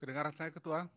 Kedengaran saya, Ketua?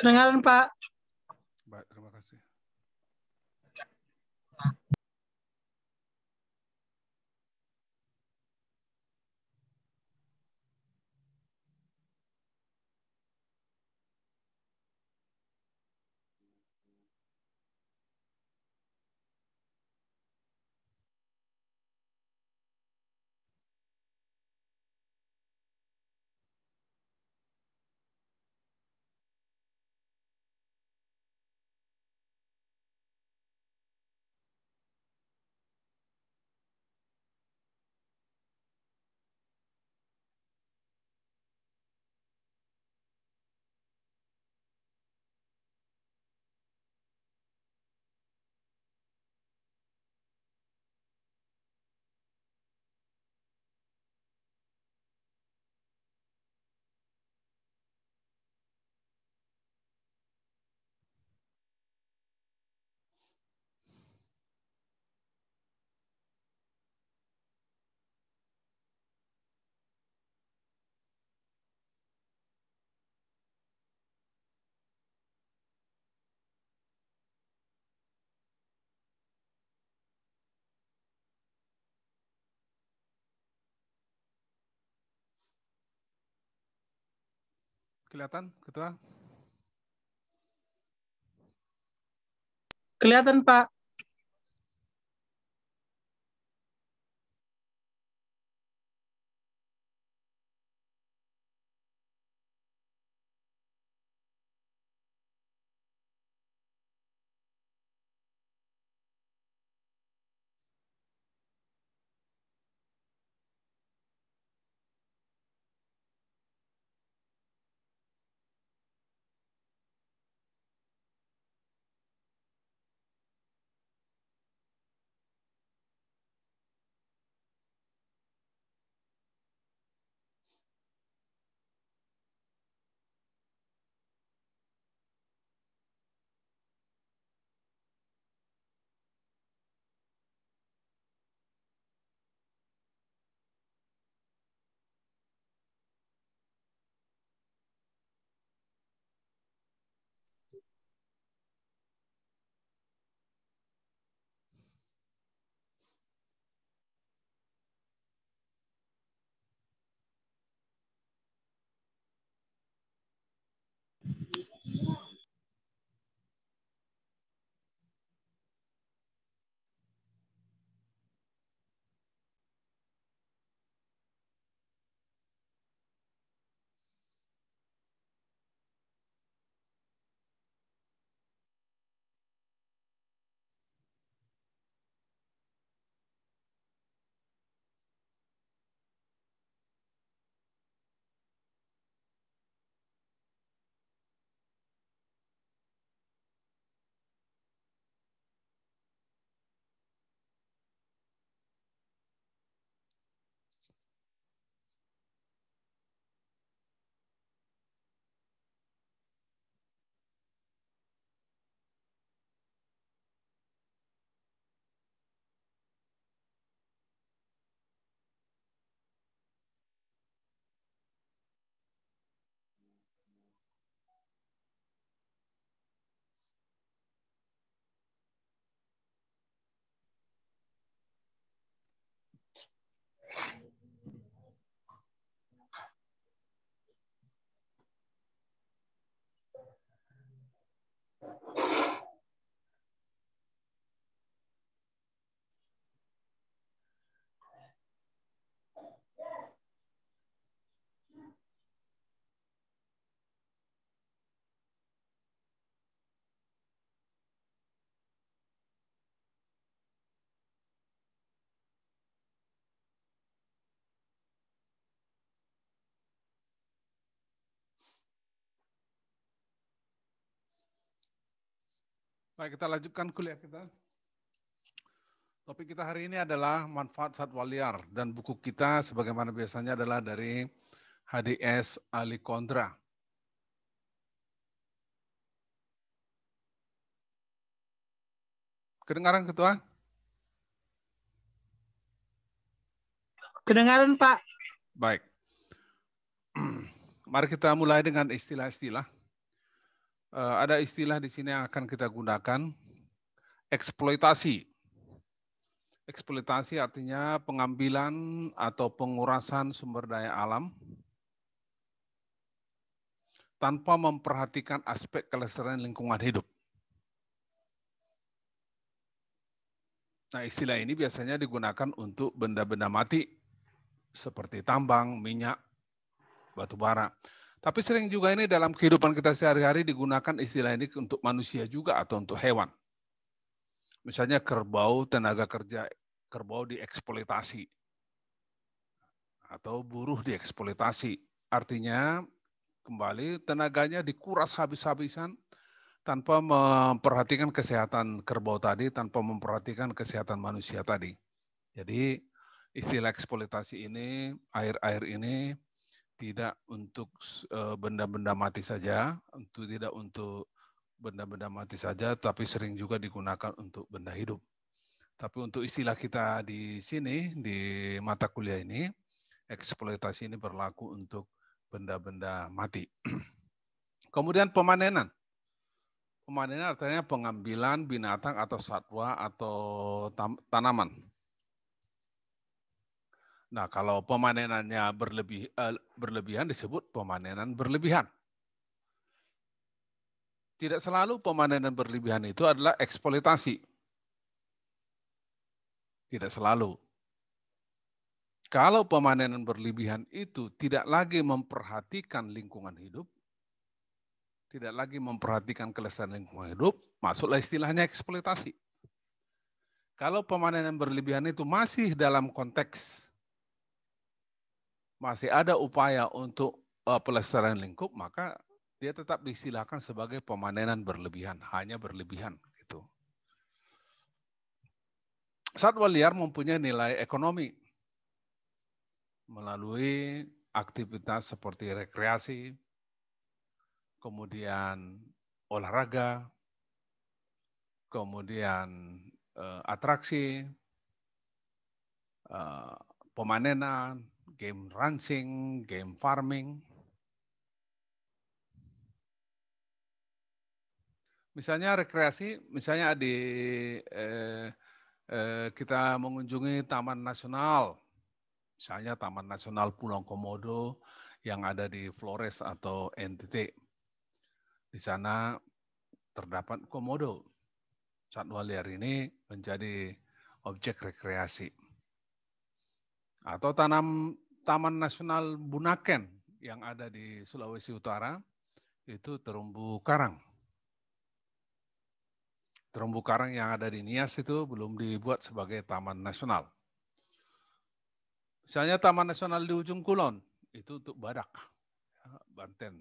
Kedengaran, Pak. Baik, terima kasih. Kelihatan, Ketua? Kelihatan, Pak. Baik, kita lanjutkan kuliah kita. Topik kita hari ini adalah manfaat satwa liar dan buku kita sebagaimana biasanya adalah dari HDS Ali Kondra. Kedengaran ketua? Kedengaran Pak. Baik. Mari kita mulai dengan istilah-istilah. Eh, ada istilah di sini yang akan kita gunakan eksploitasi. Eksploitasi artinya pengambilan atau pengurasan sumber daya alam tanpa memperhatikan aspek kelestarian lingkungan hidup. Nah, istilah ini biasanya digunakan untuk benda-benda mati seperti tambang, minyak, batu bara. Tapi sering juga ini dalam kehidupan kita sehari-hari digunakan istilah ini untuk manusia juga atau untuk hewan. Misalnya kerbau tenaga kerja kerbau dieksploitasi atau buruh dieksploitasi. Artinya kembali tenaganya dikuras habis-habisan tanpa memperhatikan kesehatan kerbau tadi, tanpa memperhatikan kesehatan manusia tadi. Jadi istilah eksploitasi ini, air-air ini tidak untuk eh, benda-benda uh, mati saja, untuk tidak untuk benda-benda mati saja, tapi sering juga digunakan untuk benda hidup. Tapi untuk istilah kita di sini di mata kuliah ini, eksploitasi ini berlaku untuk benda-benda mati. Kemudian pemanenan. Pemanenan artinya pengambilan binatang atau satwa atau tanaman Nah, kalau pemanenannya berlebih, eh, berlebihan disebut pemanenan berlebihan. Tidak selalu pemanenan berlebihan itu adalah eksploitasi. Tidak selalu. Kalau pemanenan berlebihan itu tidak lagi memperhatikan lingkungan hidup, tidak lagi memperhatikan kelestarian lingkungan hidup, masuklah istilahnya eksploitasi. Kalau pemanenan berlebihan itu masih dalam konteks masih ada upaya untuk uh, pelestarian lingkup, maka dia tetap disilahkan sebagai pemanenan berlebihan, hanya berlebihan gitu. Satwa liar mempunyai nilai ekonomi melalui aktivitas seperti rekreasi, kemudian olahraga, kemudian uh, atraksi, uh, pemanenan, game ranching, game farming. Misalnya rekreasi, misalnya di eh, eh, kita mengunjungi taman nasional, misalnya Taman Nasional Pulau Komodo yang ada di Flores atau NTT. Di sana terdapat komodo. Satwa liar ini menjadi objek rekreasi. Atau tanam Taman Nasional Bunaken yang ada di Sulawesi Utara itu terumbu karang. Terumbu karang yang ada di Nias itu belum dibuat sebagai taman nasional. Misalnya Taman Nasional di ujung kulon itu untuk badak, ya, Banten.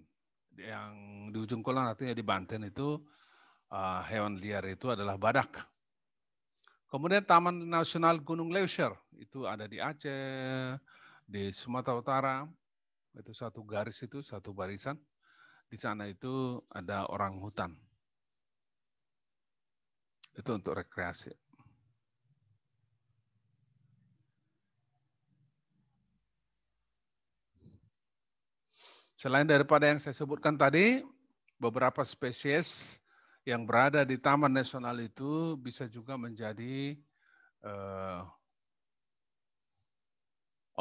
Yang di ujung kulon artinya di Banten itu uh, hewan liar itu adalah badak. Kemudian Taman Nasional Gunung Leuser itu ada di Aceh, di Sumatera Utara itu satu garis itu satu barisan di sana itu ada orang hutan itu untuk rekreasi Selain daripada yang saya sebutkan tadi, beberapa spesies yang berada di Taman Nasional itu bisa juga menjadi uh,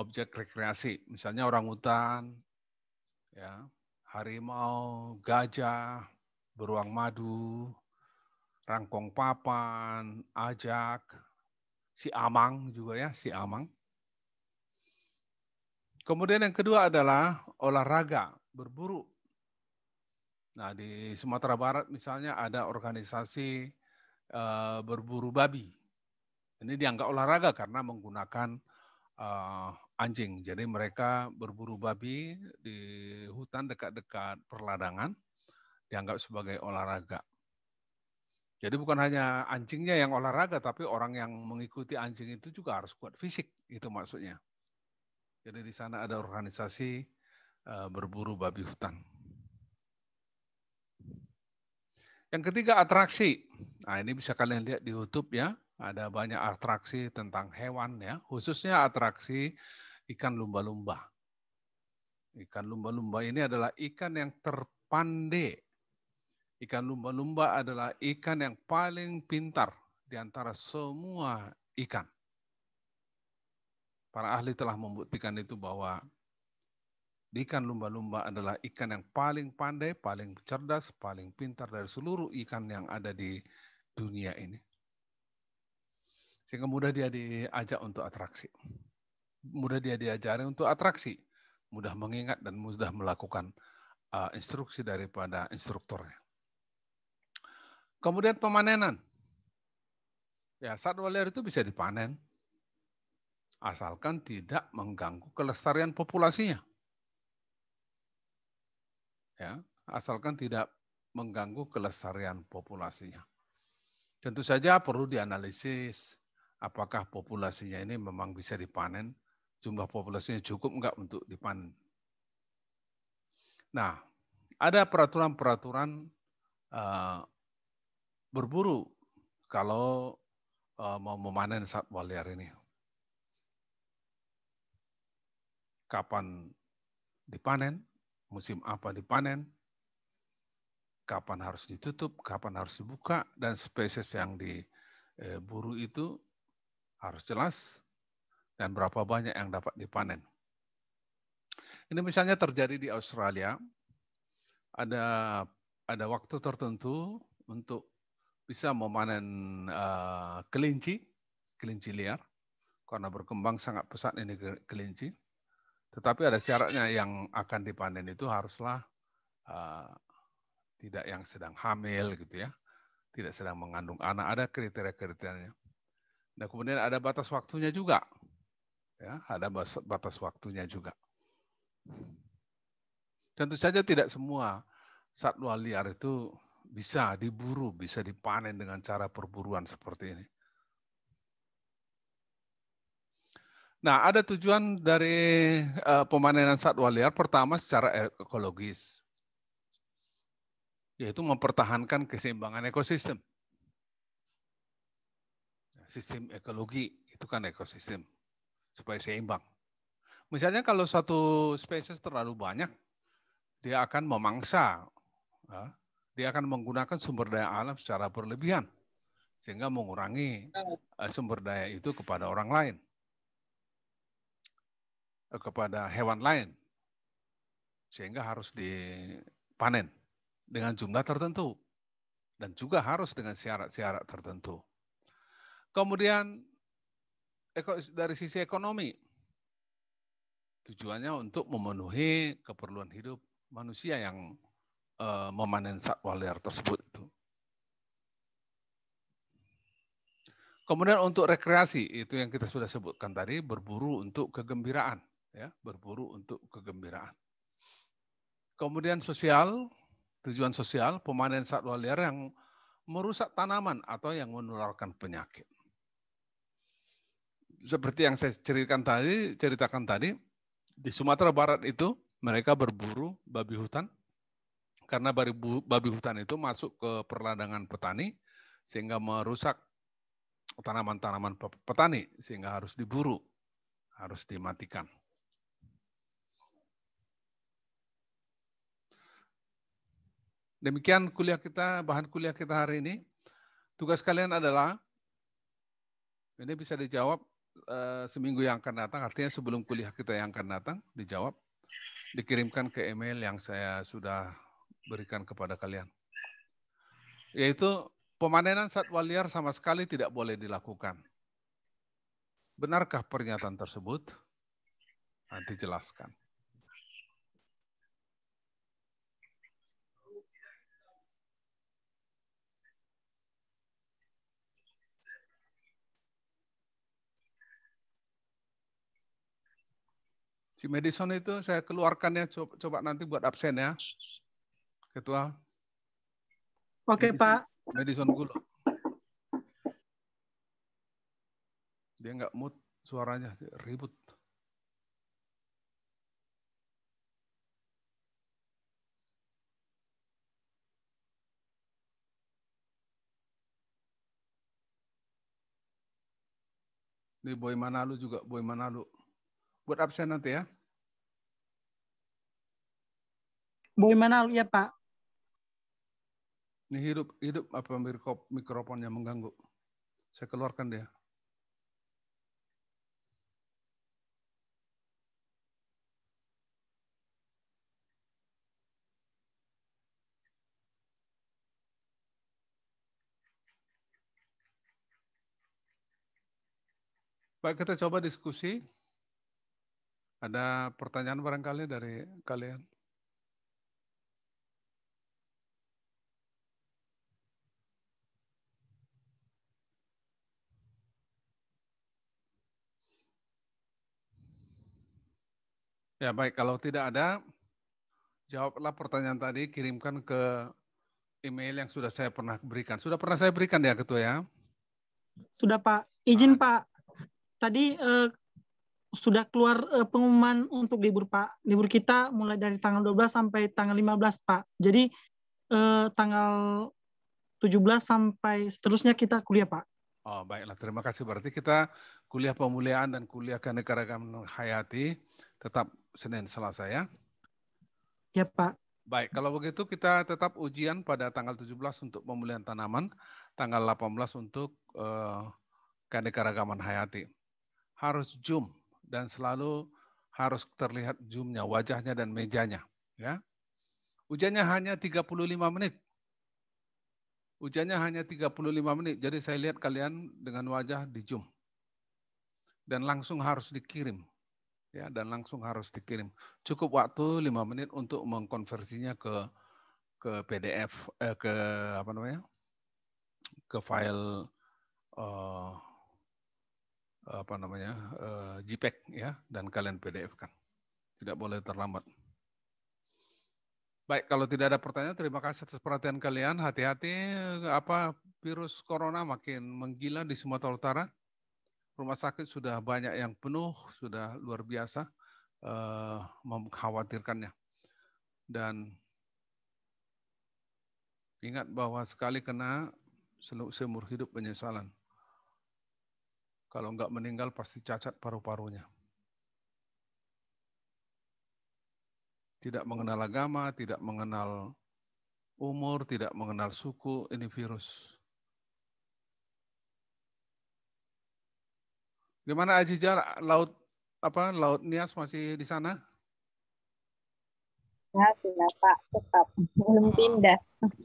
objek rekreasi, misalnya orang hutan, ya, harimau, gajah, beruang madu, rangkong papan, ajak, si amang juga ya, si amang. Kemudian yang kedua adalah olahraga, berburu. Nah, di Sumatera Barat misalnya ada organisasi eh, berburu babi. Ini dianggap olahraga karena menggunakan uh, anjing. Jadi mereka berburu babi di hutan dekat-dekat perladangan dianggap sebagai olahraga. Jadi bukan hanya anjingnya yang olahraga, tapi orang yang mengikuti anjing itu juga harus kuat fisik, itu maksudnya. Jadi di sana ada organisasi uh, berburu babi hutan. Yang ketiga atraksi. Nah ini bisa kalian lihat di YouTube ya ada banyak atraksi tentang hewan ya, khususnya atraksi ikan lumba-lumba. Ikan lumba-lumba ini adalah ikan yang terpandai. Ikan lumba-lumba adalah ikan yang paling pintar di antara semua ikan. Para ahli telah membuktikan itu bahwa ikan lumba-lumba adalah ikan yang paling pandai, paling cerdas, paling pintar dari seluruh ikan yang ada di dunia ini. Sehingga mudah dia diajak untuk atraksi. Mudah dia diajari untuk atraksi. Mudah mengingat dan mudah melakukan uh, instruksi daripada instrukturnya. Kemudian pemanenan. Ya, satwa liar itu bisa dipanen. Asalkan tidak mengganggu kelestarian populasinya. Ya, asalkan tidak mengganggu kelestarian populasinya. Tentu saja perlu dianalisis apakah populasinya ini memang bisa dipanen, jumlah populasinya cukup enggak untuk dipanen. Nah, ada peraturan-peraturan uh, berburu kalau uh, mau memanen satwa liar ini. Kapan dipanen, musim apa dipanen, kapan harus ditutup, kapan harus dibuka, dan spesies yang diburu eh, itu harus jelas dan berapa banyak yang dapat dipanen. Ini misalnya terjadi di Australia, ada ada waktu tertentu untuk bisa memanen uh, kelinci, kelinci liar, karena berkembang sangat pesat ini kelinci. Tetapi ada syaratnya yang akan dipanen itu haruslah uh, tidak yang sedang hamil gitu ya, tidak sedang mengandung anak, ada kriteria-kriterianya. Nah, kemudian ada batas waktunya juga. Ya, ada batas waktunya juga. Tentu saja tidak semua satwa liar itu bisa diburu, bisa dipanen dengan cara perburuan seperti ini. Nah, ada tujuan dari uh, pemanenan satwa liar pertama secara ekologis, yaitu mempertahankan keseimbangan ekosistem sistem ekologi itu kan ekosistem supaya seimbang. Misalnya kalau satu spesies terlalu banyak, dia akan memangsa, ya. dia akan menggunakan sumber daya alam secara berlebihan sehingga mengurangi eh, sumber daya itu kepada orang lain, eh, kepada hewan lain, sehingga harus dipanen dengan jumlah tertentu dan juga harus dengan syarat-syarat tertentu. Kemudian dari sisi ekonomi, tujuannya untuk memenuhi keperluan hidup manusia yang eh, memanen satwa liar tersebut. itu. Kemudian untuk rekreasi itu yang kita sudah sebutkan tadi berburu untuk kegembiraan, ya berburu untuk kegembiraan. Kemudian sosial, tujuan sosial pemanen satwa liar yang merusak tanaman atau yang menularkan penyakit seperti yang saya ceritakan tadi, ceritakan tadi di Sumatera Barat itu mereka berburu babi hutan karena babi hutan itu masuk ke perladangan petani sehingga merusak tanaman-tanaman petani sehingga harus diburu, harus dimatikan. Demikian kuliah kita, bahan kuliah kita hari ini. Tugas kalian adalah ini bisa dijawab Eh, seminggu yang akan datang, artinya sebelum kuliah kita yang akan datang, dijawab, dikirimkan ke email yang saya sudah berikan kepada kalian. Yaitu pemanenan satwa liar sama sekali tidak boleh dilakukan. Benarkah pernyataan tersebut? Nanti jelaskan. Si Madison itu saya keluarkan ya, coba, coba nanti buat absen ya. Ketua. Oke, Madison, Pak. Madison Gulo. Dia nggak mood suaranya, ribut. Ini Boy Manalu juga, Boy Manalu buat absen nanti ya. Bagaimana ya Pak? Ini hidup hidup apa mikrofonnya mengganggu. Saya keluarkan dia. Baik, kita coba diskusi. Ada pertanyaan barangkali dari kalian? Ya baik, kalau tidak ada, jawablah pertanyaan tadi, kirimkan ke email yang sudah saya pernah berikan. Sudah pernah saya berikan ya Ketua ya? Sudah Pak. Izin ah. Pak, tadi eh, sudah keluar uh, pengumuman untuk libur Pak. Libur kita mulai dari tanggal 12 sampai tanggal 15 Pak. Jadi uh, tanggal 17 sampai seterusnya kita kuliah Pak. Oh, baiklah, terima kasih. Berarti kita kuliah pemuliaan dan kuliah keanekaragaman hayati tetap Senin Selasa ya. Ya, Pak. Baik, kalau begitu kita tetap ujian pada tanggal 17 untuk pemulihan tanaman, tanggal 18 untuk uh, keanekaragaman hayati. Harus Zoom dan selalu harus terlihat zoomnya, wajahnya dan mejanya. Ya. Ujiannya hanya 35 menit. Ujiannya hanya 35 menit. Jadi saya lihat kalian dengan wajah di zoom. Dan langsung harus dikirim. ya Dan langsung harus dikirim. Cukup waktu 5 menit untuk mengkonversinya ke ke PDF, eh, ke apa namanya, ke file uh, apa namanya uh, eh, JPEG ya dan kalian PDF kan. Tidak boleh terlambat. Baik, kalau tidak ada pertanyaan, terima kasih atas perhatian kalian. Hati-hati apa virus corona makin menggila di Sumatera Utara. Rumah sakit sudah banyak yang penuh, sudah luar biasa uh, mengkhawatirkannya. Dan ingat bahwa sekali kena seumur hidup penyesalan. Kalau nggak meninggal pasti cacat paru-parunya. Tidak mengenal agama, tidak mengenal umur, tidak mengenal suku, ini virus. Gimana Ajiza laut apa laut Nias masih di sana? Ya, sudah Pak, tetap belum ah, pindah.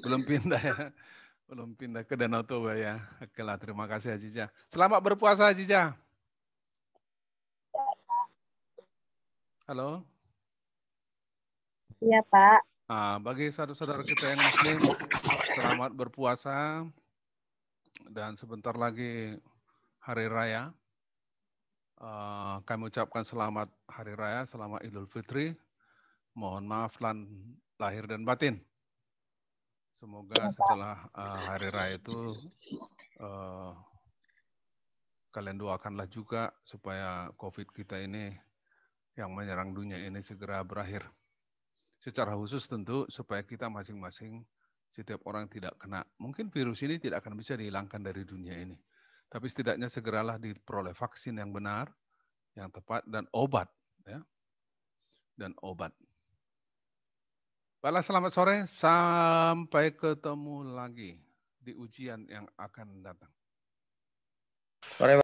Belum pindah ya. Belum pindah ke Danau Toba ya. Oke lah, terima kasih Hajija. Selamat berpuasa Hajija. Halo. Iya Pak. Nah, bagi saudara-saudara kita yang muslim, selamat berpuasa. Dan sebentar lagi Hari Raya. Ah, kami ucapkan selamat Hari Raya, selamat Idul Fitri. Mohon maaf lahir dan batin. Semoga iya, setelah uh, hari raya itu uh, kalian doakanlah juga supaya COVID kita ini yang menyerang dunia ini segera berakhir. Secara khusus tentu supaya kita masing-masing setiap orang tidak kena. Mungkin virus ini tidak akan bisa dihilangkan dari dunia ini. Tapi setidaknya segeralah diperoleh vaksin yang benar, yang tepat, dan obat. Ya. Dan obat. Baiklah, selamat sore. Sampai ketemu lagi di ujian yang akan datang. Sore,